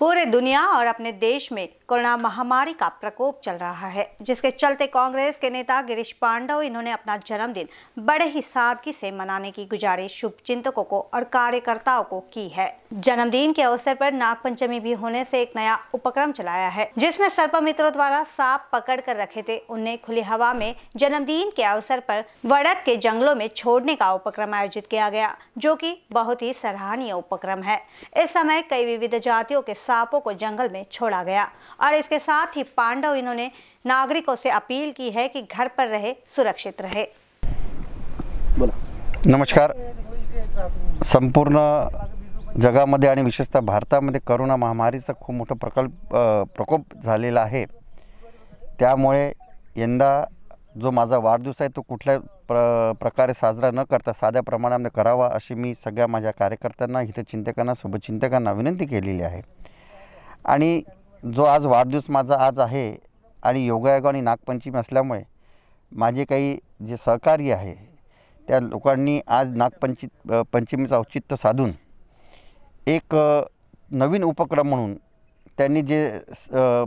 पूरे दुनिया और अपने देश में कोरोना महामारी का प्रकोप चल रहा है जिसके चलते कांग्रेस के नेता गिरीश पांडव इन्होंने अपना जन्मदिन बड़े ही सादगी से मनाने की गुजारिश चिंतकों को और कार्यकर्ताओं को की है जन्मदिन के अवसर पर नागपंचमी भी होने से एक नया उपक्रम चलाया है जिसमे सर्प मित्रों द्वारा सांप पकड़ कर रखे थे उन्हें खुली हवा में जन्मदिन के अवसर पर वड़क के जंगलों में छोड़ने का उपक्रम आयोजित किया गया जो कि बहुत ही सराहनीय उपक्रम है इस समय कई विविध जातियों के सांपों को जंगल में छोड़ा गया और इसके साथ ही पांडव इन्होंने नागरिकों से अपील की है कि घर पर रहे सुरक्षित रहे नमस्कार संपूर्ण जगामध्ये आणि विशेषतः भारतामध्ये करोना महामारीचा खूप मोठा प्रकल्प प्रकोप झालेला आहे त्यामुळे यंदा जो माझा वाढदिवस आहे तो कुठल्या प्र प्रकारे साजरा न करता साध्या प्रमाणामध्ये करावा अशी मी सगळ्या माझ्या कार्यकर्त्यांना हितचिंतकांना शुभचिंतकांना विनंती केलेली आहे आणि जो आज वाढदिवस माझा आज आहे आणि योगायोग आणि नागपंचमी असल्यामुळे माझे काही जे सहकार्य आहे त्या लोकांनी आज नागपंची पंचमीचं औचित्य साधून एक नवीन उपक्रम म्हणून त्यांनी जे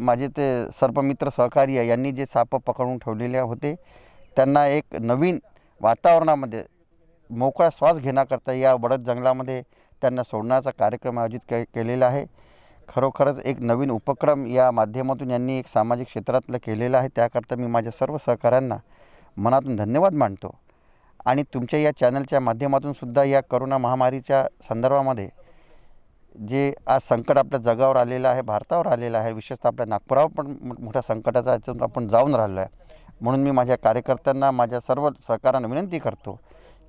माझे ते सर्पमित्र आहे यांनी जे साप पकडून ठेवलेले होते त्यांना एक नवीन वातावरणामध्ये मोकळा श्वास घेण्याकरता या बडद जंगलामध्ये त्यांना सोडण्याचा कार्यक्रम आयोजित के केलेला आहे खरोखरच एक नवीन उपक्रम या माध्यमातून यांनी एक सामाजिक क्षेत्रातलं केलेलं आहे त्याकरता मी माझ्या सर्व सहकाऱ्यांना मनातून धन्यवाद मानतो आणि तुमच्या या चॅनलच्या माध्यमातून सुद्धा या करोना महामारीच्या संदर्भामध्ये जे आज संकट आपल्या जगावर आलेलं आहे भारतावर आलेलं आहे विशेषतः आपल्या नागपुरावर पण मोठ्या संकटाचा याच्यातून आपण जाऊन राहिलो आहे म्हणून मी माझ्या कार्यकर्त्यांना माझ्या सर्व सहकारांना विनंती करतो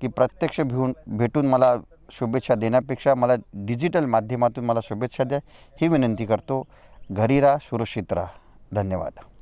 की प्रत्यक्ष भिवून भेटून मला शुभेच्छा देण्यापेक्षा मला डिजिटल माध्यमातून मला शुभेच्छा द्या ही विनंती करतो घरी राहा सुरक्षित राहा धन्यवाद